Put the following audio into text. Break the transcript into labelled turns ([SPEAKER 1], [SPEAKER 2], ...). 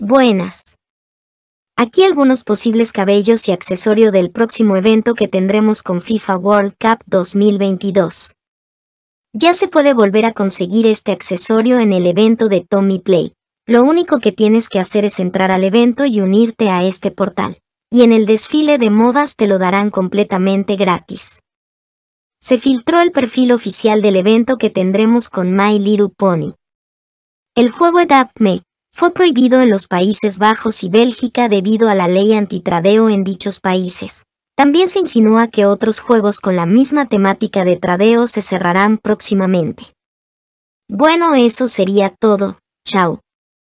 [SPEAKER 1] Buenas. Aquí algunos posibles cabellos y accesorio del próximo evento que tendremos con FIFA World Cup 2022. Ya se puede volver a conseguir este accesorio en el evento de Tommy Play. Lo único que tienes que hacer es entrar al evento y unirte a este portal. Y en el desfile de modas te lo darán completamente gratis. Se filtró el perfil oficial del evento que tendremos con My Little Pony. El juego Adapt Me fue prohibido en los Países Bajos y Bélgica debido a la ley antitradeo en dichos países. También se insinúa que otros juegos con la misma temática de tradeo se cerrarán próximamente. Bueno, eso sería todo. Chao.